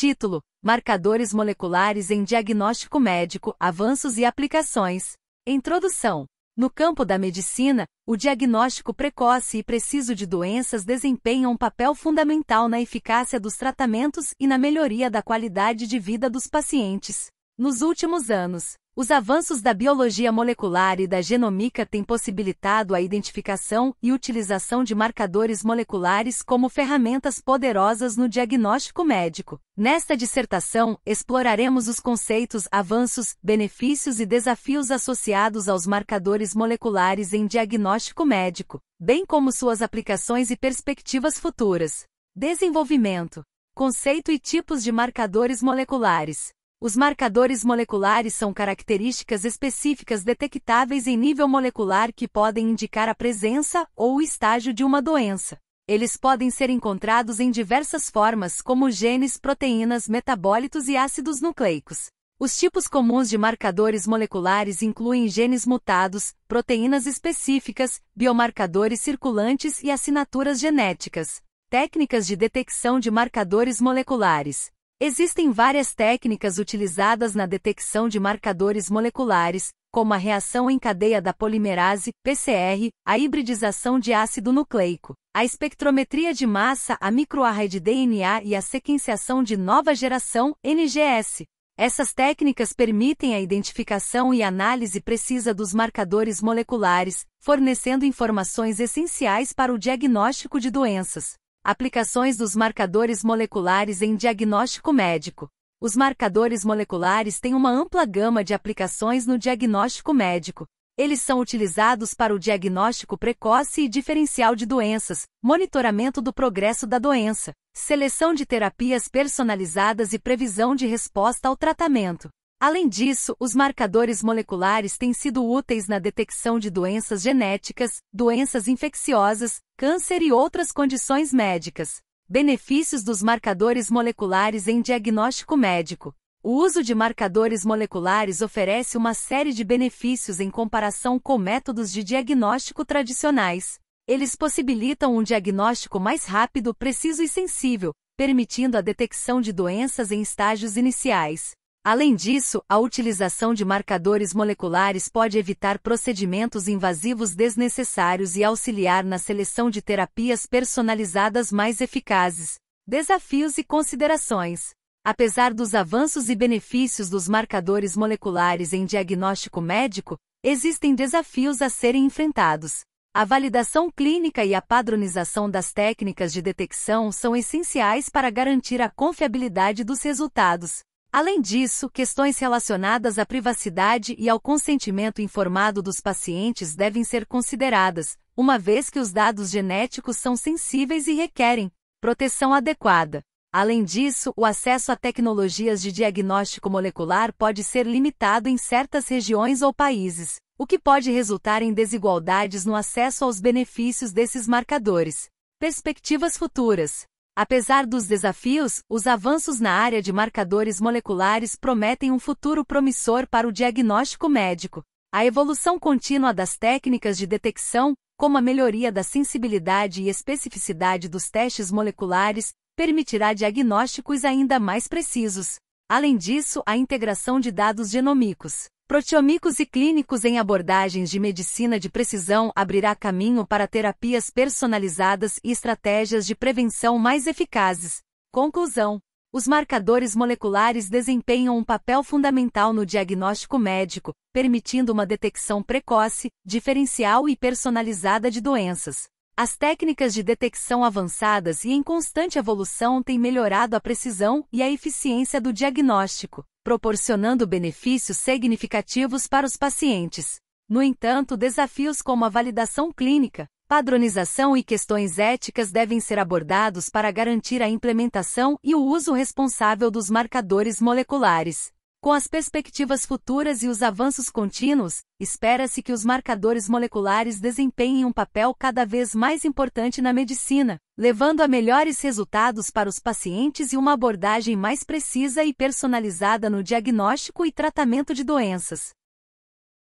Título: Marcadores moleculares em diagnóstico médico, avanços e aplicações. Introdução: No campo da medicina, o diagnóstico precoce e preciso de doenças desempenha um papel fundamental na eficácia dos tratamentos e na melhoria da qualidade de vida dos pacientes. Nos últimos anos, os avanços da biologia molecular e da genomica têm possibilitado a identificação e utilização de marcadores moleculares como ferramentas poderosas no diagnóstico médico. Nesta dissertação, exploraremos os conceitos, avanços, benefícios e desafios associados aos marcadores moleculares em diagnóstico médico, bem como suas aplicações e perspectivas futuras. Desenvolvimento: Conceito e tipos de marcadores moleculares. Os marcadores moleculares são características específicas detectáveis em nível molecular que podem indicar a presença ou o estágio de uma doença. Eles podem ser encontrados em diversas formas, como genes, proteínas, metabólitos e ácidos nucleicos. Os tipos comuns de marcadores moleculares incluem genes mutados, proteínas específicas, biomarcadores circulantes e assinaturas genéticas. Técnicas de detecção de marcadores moleculares. Existem várias técnicas utilizadas na detecção de marcadores moleculares, como a reação em cadeia da polimerase, PCR, a hibridização de ácido nucleico, a espectrometria de massa, a microarray de DNA e a sequenciação de nova geração, NGS. Essas técnicas permitem a identificação e análise precisa dos marcadores moleculares, fornecendo informações essenciais para o diagnóstico de doenças. Aplicações dos marcadores moleculares em diagnóstico médico. Os marcadores moleculares têm uma ampla gama de aplicações no diagnóstico médico. Eles são utilizados para o diagnóstico precoce e diferencial de doenças, monitoramento do progresso da doença, seleção de terapias personalizadas e previsão de resposta ao tratamento. Além disso, os marcadores moleculares têm sido úteis na detecção de doenças genéticas, doenças infecciosas, câncer e outras condições médicas. Benefícios dos marcadores moleculares em diagnóstico médico. O uso de marcadores moleculares oferece uma série de benefícios em comparação com métodos de diagnóstico tradicionais. Eles possibilitam um diagnóstico mais rápido, preciso e sensível, permitindo a detecção de doenças em estágios iniciais. Além disso, a utilização de marcadores moleculares pode evitar procedimentos invasivos desnecessários e auxiliar na seleção de terapias personalizadas mais eficazes. Desafios e considerações. Apesar dos avanços e benefícios dos marcadores moleculares em diagnóstico médico, existem desafios a serem enfrentados. A validação clínica e a padronização das técnicas de detecção são essenciais para garantir a confiabilidade dos resultados. Além disso, questões relacionadas à privacidade e ao consentimento informado dos pacientes devem ser consideradas, uma vez que os dados genéticos são sensíveis e requerem proteção adequada. Além disso, o acesso a tecnologias de diagnóstico molecular pode ser limitado em certas regiões ou países, o que pode resultar em desigualdades no acesso aos benefícios desses marcadores. Perspectivas futuras Apesar dos desafios, os avanços na área de marcadores moleculares prometem um futuro promissor para o diagnóstico médico. A evolução contínua das técnicas de detecção, como a melhoria da sensibilidade e especificidade dos testes moleculares, permitirá diagnósticos ainda mais precisos. Além disso, a integração de dados genômicos Proteomicos e clínicos em abordagens de medicina de precisão abrirá caminho para terapias personalizadas e estratégias de prevenção mais eficazes. Conclusão: Os marcadores moleculares desempenham um papel fundamental no diagnóstico médico, permitindo uma detecção precoce, diferencial e personalizada de doenças. As técnicas de detecção avançadas e em constante evolução têm melhorado a precisão e a eficiência do diagnóstico proporcionando benefícios significativos para os pacientes. No entanto, desafios como a validação clínica, padronização e questões éticas devem ser abordados para garantir a implementação e o uso responsável dos marcadores moleculares. Com as perspectivas futuras e os avanços contínuos, espera-se que os marcadores moleculares desempenhem um papel cada vez mais importante na medicina, levando a melhores resultados para os pacientes e uma abordagem mais precisa e personalizada no diagnóstico e tratamento de doenças.